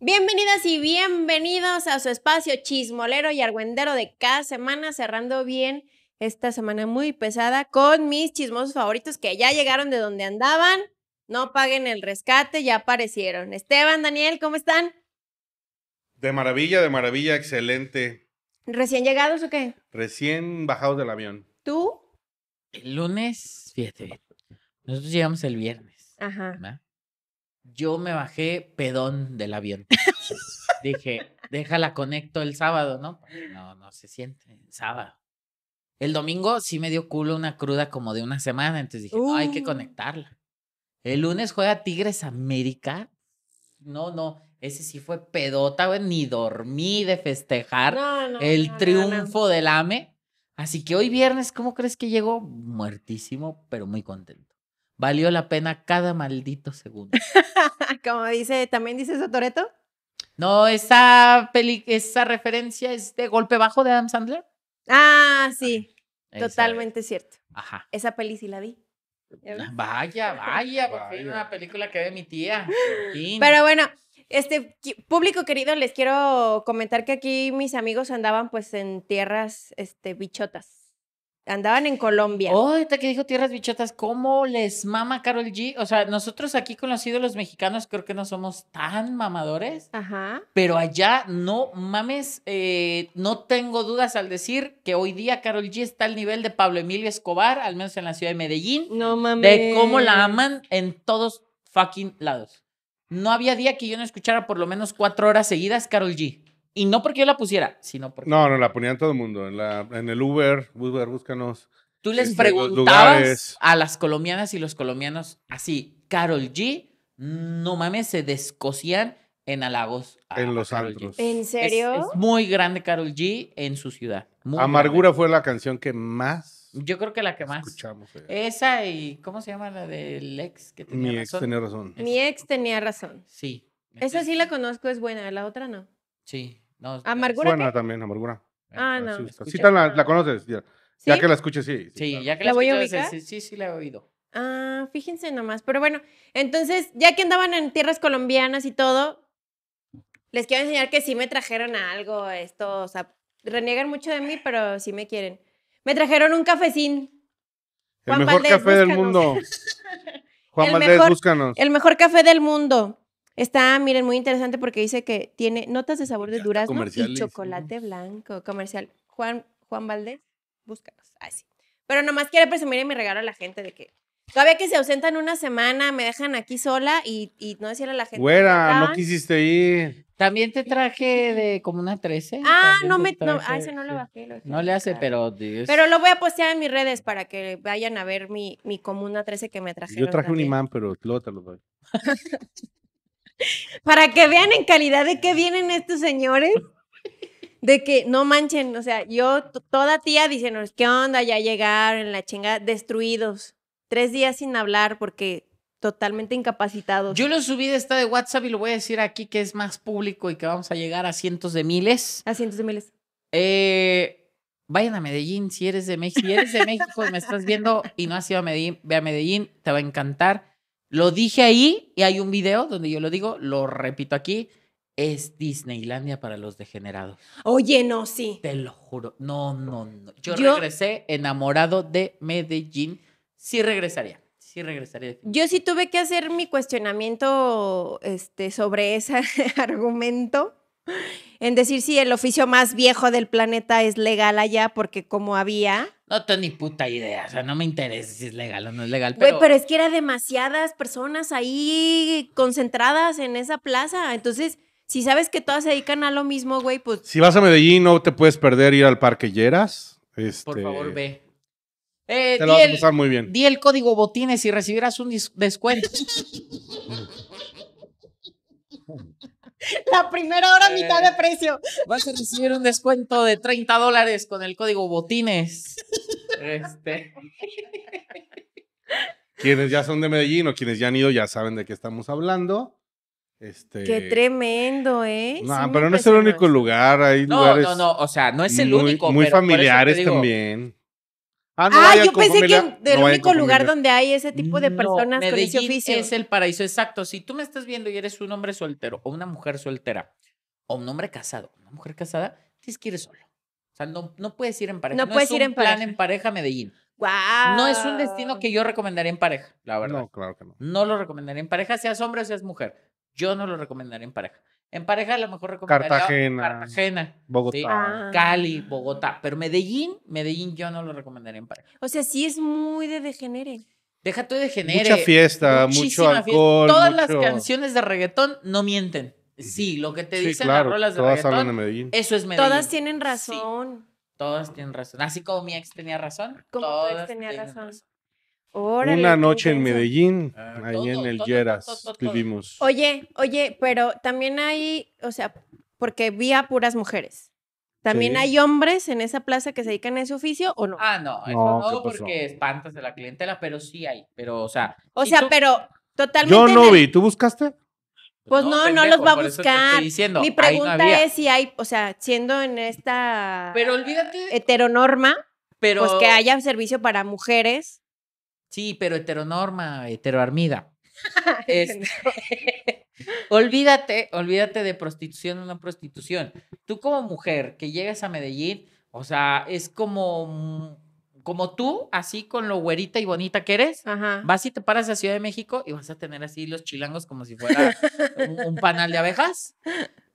Bienvenidas y bienvenidos a su espacio chismolero y argüendero de cada semana, cerrando bien esta semana muy pesada con mis chismosos favoritos que ya llegaron de donde andaban, no paguen el rescate, ya aparecieron. Esteban, Daniel, ¿cómo están? De maravilla, de maravilla, excelente. ¿Recién llegados o qué? Recién bajados del avión. ¿Tú? El lunes, fíjate, nosotros llegamos el viernes. Ajá yo me bajé pedón del avión. Dije, déjala conecto el sábado, ¿no? No, no se siente. sábado. El domingo sí me dio culo una cruda como de una semana, entonces dije, no, hay que uh. conectarla. El lunes juega Tigres América. No, no, ese sí fue pedota, güey, ni dormí de festejar el triunfo del AME. Así que hoy viernes, ¿cómo crees que llegó? Muertísimo, pero muy contento. Valió la pena cada maldito segundo. Como dice, también dice Sotoreto. No, esa, peli esa referencia es de Golpe Bajo de Adam Sandler. Ah, sí. Totalmente cierto. Ajá. Esa peli sí la vi. Vaya, vaya, Porque es una película que ve mi tía. Pero bueno, este público querido, les quiero comentar que aquí mis amigos andaban pues en tierras este bichotas. Andaban en Colombia. Oh, ahorita que dijo Tierras Bichotas, ¿cómo les mama Carol G? O sea, nosotros aquí con los mexicanos creo que no somos tan mamadores. Ajá. Pero allá, no mames, eh, no tengo dudas al decir que hoy día Carol G está al nivel de Pablo Emilio Escobar, al menos en la ciudad de Medellín. No mames. De cómo la aman en todos fucking lados. No había día que yo no escuchara por lo menos cuatro horas seguidas Carol G. Y no porque yo la pusiera, sino porque... No, no, la ponían todo el mundo. En, la, en el Uber, Uber, búscanos. Tú les este, preguntabas a las colombianas y los colombianos así, Carol G, no mames, se descosían en halagos. en los altos. ¿En serio? Es, muy grande Carol G en su ciudad. Amargura fue la canción que más. Yo creo que la que más. Escuchamos. Esa y ¿cómo se llama la del ex Mi ex tenía razón. Mi ex tenía razón. Sí. Esa sí la conozco, es buena, la otra no. Sí. No, ¿Amargura? también, amargura. Eh, ah, no. Sí, la, conoces. Ya, que la escuches, sí. Sí, ya que la, voy Sí, sí, sí, la he oído. Ah, fíjense nomás. Pero bueno, entonces, ya que andaban en tierras colombianas y todo, les quiero enseñar que sí me trajeron algo esto. O sea, reniegan mucho de mí, pero sí me quieren. Me trajeron un cafecín. El mejor café del mundo. Juan Valdez, búscanos. El mejor café del mundo. Está, miren, muy interesante porque dice que tiene notas de sabor de durazno y chocolate blanco. Comercial. Juan, Juan Valdés, búscanos. Así. Pero nomás quiere presumir y me regalo a la gente de que todavía que se ausentan una semana, me dejan aquí sola y, y no decirle a la gente. Fuera, no quisiste ir. También te traje de como una 13. Ah, no me. No, ah, ese no lo bajé. no le hace, pero. Pero lo voy a postear en mis redes para que vayan a ver mi, mi comuna 13 que me traje. Yo traje un imán, pero luego te lo Para que vean en calidad de qué vienen estos señores. De que no manchen, o sea, yo toda tía diciéndoles, ¿qué onda? Ya llegaron, la chingada, destruidos. Tres días sin hablar porque totalmente incapacitados. Yo lo subí de esta de WhatsApp y lo voy a decir aquí que es más público y que vamos a llegar a cientos de miles. A cientos de miles. Eh, vayan a Medellín si eres de México. Si eres de México me estás viendo y no has ido a Medellín, ve a Medellín, te va a encantar. Lo dije ahí y hay un video donde yo lo digo, lo repito aquí. Es Disneylandia para los degenerados. Oye, no, sí. Te lo juro. No, no, no. Yo, regresé enamorado de Medellín. Sí regresaría. Sí regresaría. Yo sí tuve que hacer mi cuestionamiento este, sobre ese argumento en decir si el oficio más viejo del planeta es legal allá, porque como había. No tengo ni puta idea, o sea, no me interesa si es legal o no es legal. Pero... Güey, pero es que eran demasiadas personas ahí concentradas en esa plaza. Entonces, si sabes que todas se dedican a lo mismo, güey, pues. Si vas a Medellín, no te puedes perder ir al Parque Lleras. Este Por favor, ve. te eh, lo vas a pasar muy bien. Di el código botines y recibirás un descuento. La primera hora, mitad de eh, precio. Vas a recibir un descuento de 30 dólares con el código Botines. Este. Quienes ya son de Medellín o quienes ya han ido ya saben de qué estamos hablando. Este... Qué tremendo, ¿eh? No, pero no es el único lugar, no, No, no, o sea, no es el único. Muy familiares también. Ah, ah yo pensé que el único lugar donde hay ese tipo de personas oficio. Es el paraíso, exacto. Si tú me estás viendo y eres un hombre soltero o una mujer soltera o un hombre casado, una mujer casada, tienes que ir solo. O sea, no, no puedes ir en pareja. No, puedes es ir en plan en pareja Medellín. Wow. No es un destino que yo recomendaría en pareja, la verdad. No, claro que no. No lo recomendaría en pareja, seas hombre o seas mujer. Yo no lo recomendaría en pareja. En pareja a lo mejor recomendaría Cartagena, Cartagena Bogotá, ah. Cali, Bogotá, pero Medellín, Medellín yo no lo recomendaría en pareja. O sea, sí es muy de degenere. Deja tú de degenere. Mucha fiesta, mucho alcohol. Todas las canciones de reggaetón no mienten. Sí, lo que te dicen las rolas de todas reggaetón, hablan de Medellín. eso es Medellín. Todas tienen razón. todas tienen razón. Así como mi ex tenía razón. todas tenían tenía razón una noche en Medellín, ah, ahí en el Lleras, Oye, oye, pero también hay, o sea, porque vi a puras mujeres. ¿También hay hombres en esa plaza que se dedican a ese oficio o no? Ah, no, no, porque espantas a la clientela, pero sí hay. Pero, o sea. O sea, pero totalmente. Yo no vi, ¿tú buscaste? Pues no, no, los va a buscar. Mi pregunta es si hay, o sea, siendo en esta pero olvídate, heteronorma, pues que haya servicio para mujeres Sí, pero heteronorma, heteroarmida. Este, olvídate, olvídate de prostitución o no prostitución. Tú como mujer que llegas a Medellín, o sea, es como mm, como tú, así con lo güerita y bonita que eres, vas y te paras a Ciudad de México y vas a tener así los chilangos como si fuera un panal de abejas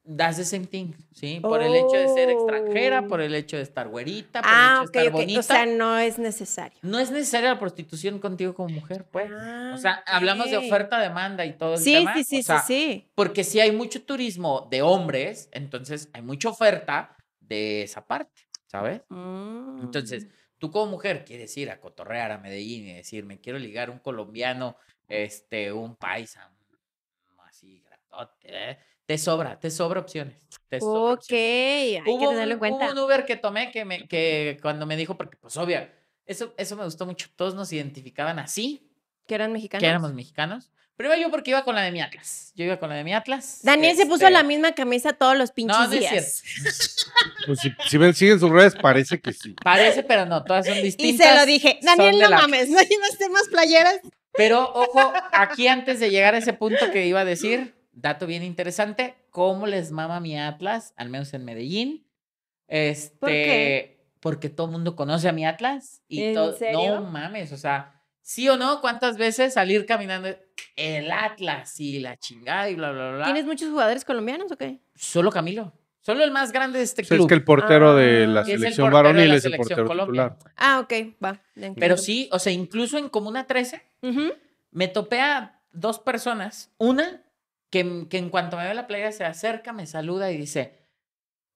das the same thing, ¿sí? Por el hecho de ser extranjera, por el hecho de estar güerita, por el ah, hecho de estar bonita. O sea, no es necesario. No es necesaria la prostitución contigo como mujer, pues. Ah, o sea, hablamos de oferta, demanda y todo el sí, tema. Sí, sí, sí, sí. Porque si hay mucho turismo de hombres, entonces hay mucha oferta de esa parte, ¿sabes? Mm. Entonces, tú como mujer quieres ir a cotorrear a Medellín y decir, quiero ligar un colombiano, este, un paisa, así, gratote, ¿eh? Te sobra, te sobra opciones. Te ok, hay que tenerlo en cuenta. Hubo un Uber que tomé que, me, que cuando me dijo, porque pues obvio, eso, eso me gustó mucho, todos nos identificaban así. Que eran mexicanos. Que éramos mexicanos. Primero yo porque iba con la de mi Atlas. Yo iba con la de mi Atlas. Daniel se puso este la misma camisa todos los pinches no, no Es cierto. pues si, si ven, siguen sus redes, parece que sí. Parece, pero no, todas son distintas. Y se lo dije, Daniel, no mames, no hay más playeras. Pero ojo, aquí antes de llegar a ese punto que iba a decir, dato bien interesante, cómo les mama mi Atlas, al menos en Medellín. Este, Porque todo el mundo conoce a mi Atlas. Y ¿En No mames, o sea, sí o no, ¿cuántas veces salir caminando el Atlas y la chingada y bla, bla, bla? ¿Tienes muchos jugadores colombianos o qué? Solo Camilo. Solo el más grande de este pues club. Es que el portero de ah, la selección varonil es el portero, Ah, ok, va. Pero sí, o sea, incluso en Comuna 13 me topé a dos personas. Una Mm, que, en cuanto me ve la playa se acerca, me saluda y dice,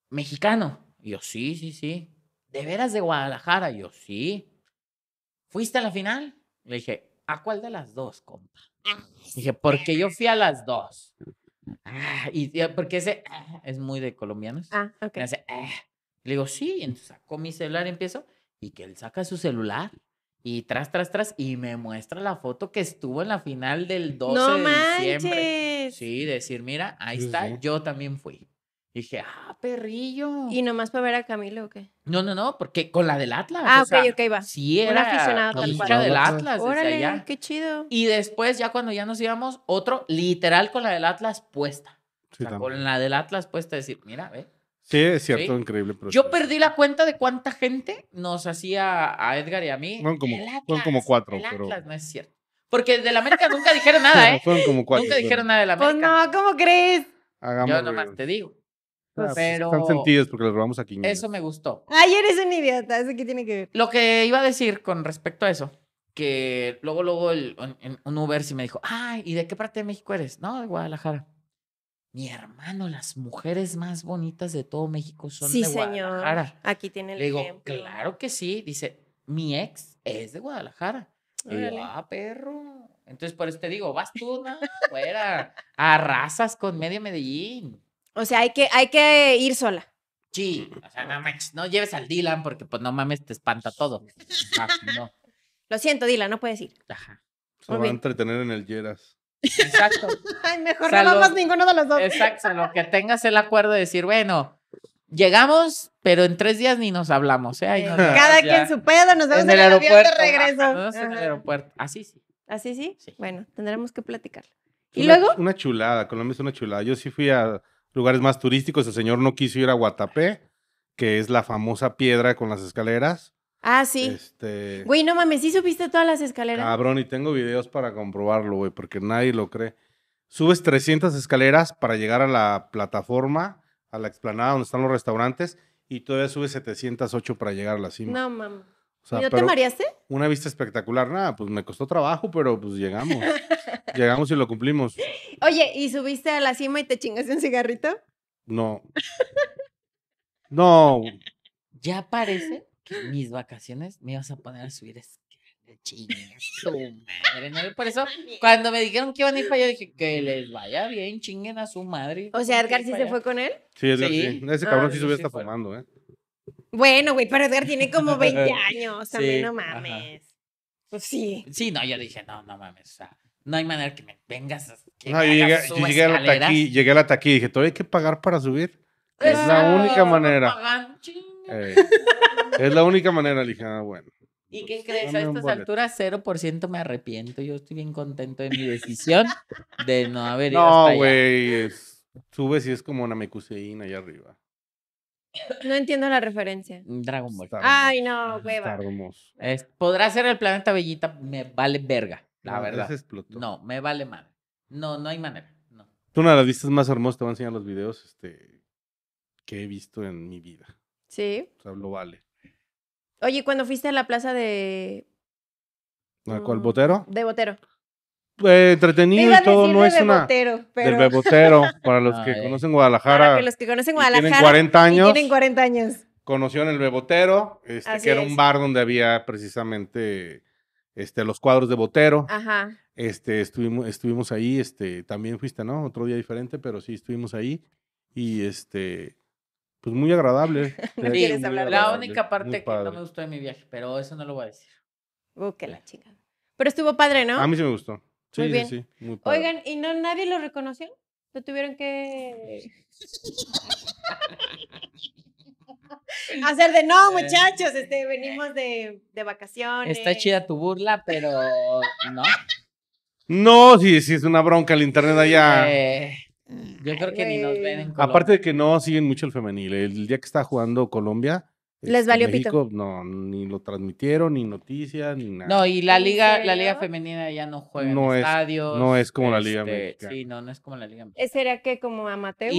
mexicano. Y yo, sí, sí, sí. ¿De veras de Guadalajara? Y yo, sí. ¿Fuiste a la final? Le dije, ¿a cuál de las dos, compa? Y dije, porque yo fui a las dos. Ah, y, porque ese ah, es muy de colombianos. Ah, Le digo, sí, entonces saco mi celular y empiezo. Y que él saca su celular y tras, tras, tras, y me muestra la foto que estuvo en la final del 12 de diciembre. Pues sí, decir, mira, ahí está, yo también fui. dije, ah, perrillo. ¿Y nomás para ver a Camilo o qué? No, no, no, porque con la del Atlas. Ah, ok, ok, va. Sí, era. aficionada del Atlas. qué chido. Y después, ya cuando ya nos íbamos, otro, literal con la del Atlas puesta. con la del Atlas puesta, decir, mira, ve. Sí, es cierto, increíble. Yo perdí la cuenta de cuánta gente nos hacía a Edgar y a mí. Son como, como cuatro. pero... no es cierto. Porque de la América nunca dijeron nada, ¿eh? nunca dijeron nada de la pues América. Pues no, ¿cómo crees? Hagamos Yo nomás te digo. Ah, pues, pero están sentidos porque los robamos aquí. Eso me gustó. Ay, eres un idiota. ¿Eso qué tiene que ver? Lo que iba a decir con respecto a eso, que luego, luego el, un Uber sí me dijo, ay, ¿y de qué parte de México eres? No, de Guadalajara. Mi hermano, las mujeres más bonitas de todo México son de Guadalajara. Señor. Aquí tiene el Le digo, claro que sí. Dice, mi ex es de Guadalajara. Y ah, perro. Entonces, por eso te digo, vas tú, no, fuera. Arrasas con medio Medellín. O sea, hay que, hay que ir sola. Sí, o sea, no, lleves al Dylan porque, pues, no mames, te espanta todo. Ah, lo siento, Dylan, no puedes ir. Ajá. Se va a entretener en el Yeras. Exacto. Ay, mejor no vamos ninguno de los dos. Exacto, lo que tengas el acuerdo de decir, bueno, Llegamos, pero en tres días ni nos hablamos. ¿eh? Cada quien su pedo, nos vemos en, el, aeropuerto. de regreso. Nos aeropuerto. Así sí. ¿Así sí? Bueno, tendremos que platicar. ¿Y una, luego? Una chulada, Colombia es una chulada. Yo sí fui a lugares más turísticos. El señor no quiso ir a Guatapé, que es la famosa piedra con las escaleras. Ah, sí. Este... Güey, no mames, sí subiste todas las escaleras. Cabrón, y tengo videos para comprobarlo, güey, porque nadie lo cree. Subes 300 escaleras para llegar a la plataforma a la explanada donde están los restaurantes y todavía sube 708 para llegar a la cima. No, mamá. O ¿No te mareaste? Una vista espectacular, nada, pues me costó trabajo, pero pues llegamos. llegamos y lo cumplimos. Oye, ¿y subiste a la cima y te chingaste un cigarrito? No. no. Ya parece que mis vacaciones me ibas a poner a subir Chingue su madre, ¿no? Por eso, cuando me dijeron que iban a ir para allá, dije que les vaya bien, chinguen a su madre. O sea, Edgar sí se fue con él. Sí, Edgar sí. Ese ah, cabrón sí se hubiera estado fumando, ¿eh? Bueno, güey, pero Edgar tiene como 20 años, también sí, no mames. Pues sí. Sí, no, yo dije, no, no mames, o sea, no hay manera que me vengas. Que no, me yo llegué, yo llegué a la llegué al la y dije, todavía hay que pagar para subir. Es la única manera. Eh, es la única manera, le dije, ah, bueno. ¿Y pues qué crees? A estas alturas 0% me arrepiento. Yo estoy bien contento de mi decisión de no haber ido no, hasta güey. Subes y es como una mecuseína allá arriba. No entiendo la referencia. Dragon Ball. Ay, no, ah, hueva. podrá ser el planeta Bellita, me vale verga, la verdad. No, me vale mal. No, no hay manera. No. Tú una de las vistas más hermosas, te voy a enseñar los videos este, que he visto en mi vida. Sí. O sea, lo vale. Oye, cuando fuiste a la plaza de. cuál? Mm, ¿Botero? De Botero. Eh, entretenido y todo, no es una. pero... Del Bebotero, para los que conocen Guadalajara. Para los que conocen Guadalajara. Tienen 40 años. Tienen 40 años. Conoció el Bebotero, este, que era un bar donde había precisamente este, los cuadros de Botero. Ajá. Este, estuvimos, estuvimos ahí, este, también fuiste, ¿no? Otro día diferente, pero sí estuvimos ahí. Y este pues muy agradable. La única parte que no me gustó de mi viaje, pero eso no lo voy a decir. Uh, que la chica Pero estuvo padre, ¿no? A mí sí me gustó. Sí, muy bien. sí, sí muy padre. Oigan, ¿y no nadie lo reconoció? ¿No tuvieron que hacer de no, muchachos? Este, venimos de, de vacaciones. Está chida tu burla, pero no. No, sí, sí, es una bronca el internet allá. Eh, yo creo que ni nos ven en Aparte de que no siguen mucho el femenil. El día que está jugando Colombia. Les este, valió pito. No, ni lo transmitieron, ni noticias, ni nada. No, y la liga, la liga femenina ya no juega en estadios. No es como la liga este, mexicana. Sí, no, no es como la liga ¿Será que como amateur?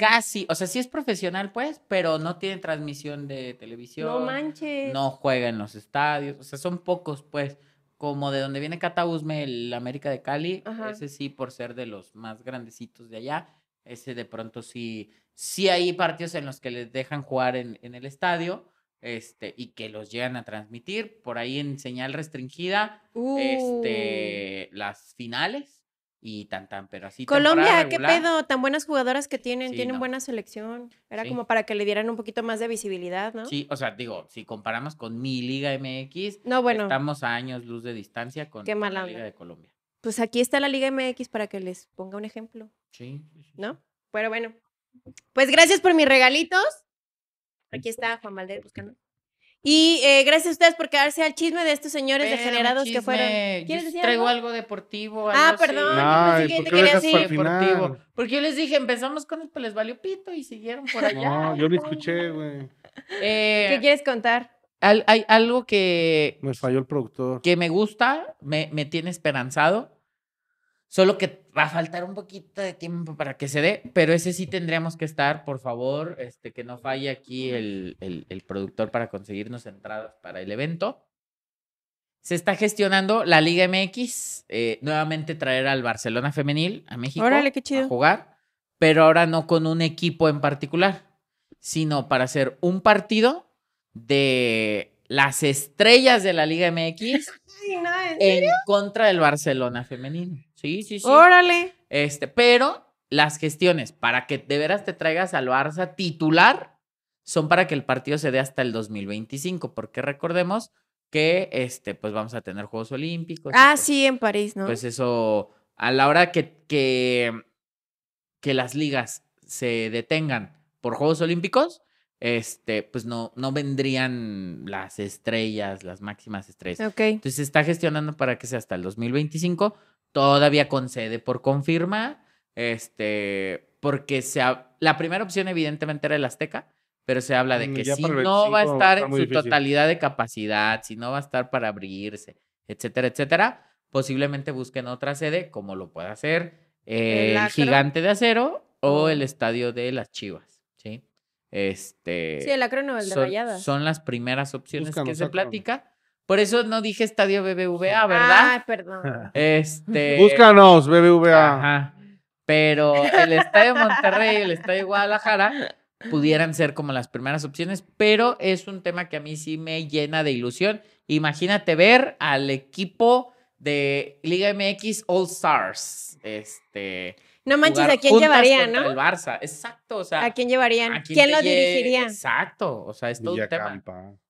casi, o sea, sí es profesional, pues, pero no tiene transmisión de televisión. No manches. No juega en los estadios, o sea, son pocos, pues. Como de donde viene Usme, el América de Cali, ese sí, por ser de los más grandecitos de allá, ese de pronto sí, sí hay partidos en los que les dejan jugar en, el estadio. Este, y que los llegan a transmitir por ahí en señal restringida uh. este, las finales y tan tan, pero así. Colombia, qué pedo, tan buenas jugadoras que tienen, tienen buena selección. Era como para que le dieran un poquito más de visibilidad, ¿no? Sí, o sea, digo, si comparamos con mi Liga MX, no, bueno, estamos a años luz de distancia con la Liga de Colombia pues aquí está la Liga MX para que les ponga un ejemplo. Sí. ¿No? Pero bueno. Pues gracias por mis regalitos. Aquí está Juan Valdez buscando. Y eh, gracias a ustedes por quedarse al chisme de estos señores degenerados que fueron. ¿Quieres decir Traigo algo, deportivo. ah, perdón. Porque yo les dije, empezamos con el pues les valió pito y siguieron por allá. No, yo lo escuché, güey. ¿Qué eh, quieres contar? hay algo que... Me falló el productor. Que me gusta, me, tiene esperanzado. Solo que va a faltar un poquito de tiempo para que se dé, pero ese sí tendríamos que estar, por favor, este, que no falle aquí el, productor para conseguirnos entradas para el evento. Se está gestionando la Liga MX, eh, nuevamente traer al Barcelona femenil a México a jugar, pero ahora no con un equipo en particular, sino para hacer un partido de las estrellas de la Liga MX ¿en, contra del Barcelona femenino. Sí, sí, sí. Órale. Este, pero las gestiones para que de veras te traigas al Barça titular son para que el partido se dé hasta el 2025, porque recordemos que este, pues vamos a tener Juegos Olímpicos. Ah, pues sí, en París, ¿no? Pues eso, a la hora que, que, que las ligas se detengan por Juegos Olímpicos, este, pues no, no vendrían las estrellas, las máximas estrellas. Okay. Entonces se está gestionando para que sea hasta el 2025, todavía con sede por confirma este, porque sea la primera opción evidentemente era el Azteca, pero se habla de mm, que si no va a estar en su totalidad de capacidad, si no va a estar para abrirse, etcétera, etcétera, posiblemente busquen otra sede como lo pueda hacer el eh, gigante de acero o oh. el estadio de las Chivas. Este, sí, el son, las primeras opciones que se platican platica. Por eso no dije Estadio BBVA, ¿verdad? Ah, perdón. Este, Búscanos, BBVA. Pero el Estadio Monterrey y el Estadio Guadalajara pudieran ser como las primeras opciones, pero es un tema que a mí sí me llena de ilusión. Imagínate ver al equipo de Liga MX All Stars. Este. No manches, ¿a quién llevarían, no? Barça, exacto, o sea. ¿A quién llevarían? quién, lo dirigiría? Exacto, o sea, es todo tema.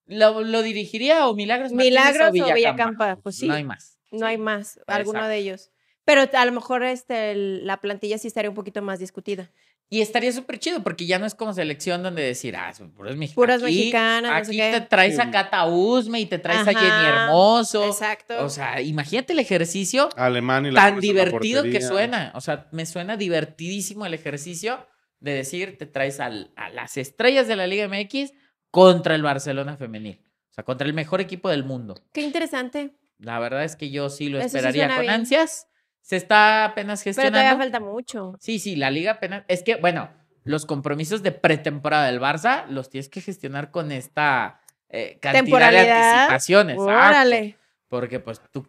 ¿Lo, dirigiría o Milagros Milagros o Villacampa? Campa, pues sí. No hay más. No hay más, alguno de ellos. Pero a lo mejor este, la plantilla sí estaría un poquito más discutida. Y estaría súper chido porque ya no es como selección donde decir, ah, son puras mexicanas. aquí, te traes a Cata y te traes a Jenny Hermoso. Exacto. O sea, imagínate el ejercicio. Alemán y la Tan divertido que suena. O sea, me suena divertidísimo el ejercicio de decir, te traes al, a las estrellas de la Liga MX contra el Barcelona femenil. O sea, contra el mejor equipo del mundo. Qué interesante. La verdad es que yo sí lo esperaría con ansias se está apenas gestionando. Pero todavía falta mucho. Sí, sí, la liga apenas. Es que, bueno, los compromisos de pretemporada del Barça los tienes que gestionar con esta eh, cantidad de anticipaciones. Ah, pues, Órale. porque, pues, tú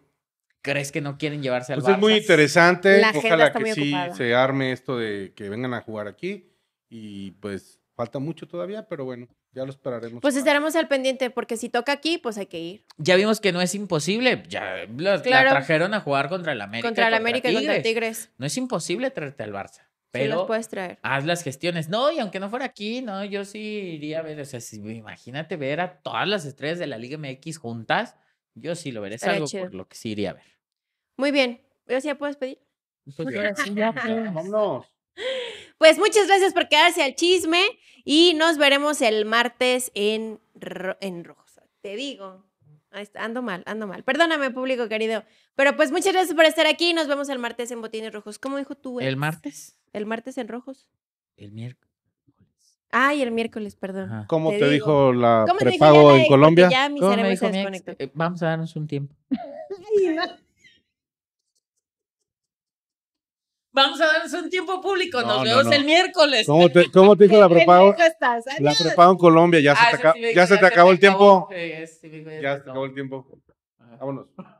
crees que no quieren llevarse al pues Es muy interesante. Ojalá que sí se arme esto de que vengan a jugar aquí. Y pues Falta mucho todavía, pero bueno, ya lo esperaremos. Pues estaremos al pendiente, porque si toca aquí, pues hay que ir. Ya vimos que no es imposible. Ya la, trajeron a jugar contra el América. Contra el América y contra Tigres. No es imposible traerte al Barça. Pero puedes traer. haz las gestiones. No, y aunque no fuera aquí, no, yo sí iría a ver. O sea, si, imagínate ver a todas las estrellas de la Liga MX juntas. Yo sí lo veré. Es algo por lo que sí iría a ver. Muy bien. ya puedes pedir? Pues, pues Vámonos. Pues muchas gracias por quedarse al chisme y nos veremos el martes en, en rojos Te digo. está, ando mal, ando mal. Perdóname, público querido. Pero pues muchas gracias por estar aquí. Nos vemos el martes en Botines Rojos. ¿Cómo dijo tú? ¿El martes? ¿El martes en Rojos? El miércoles. Ay, el miércoles, perdón. ¿Cómo te, dijo la prepago en Colombia? vamos a darnos un tiempo. Vamos a darnos un tiempo público. Nos vemos el miércoles. ¿Cómo te, dijo la prepago? La prepago en Colombia. Ya, se, ah, te, acabó el tiempo. ya ah. se te acabó el tiempo. Vámonos.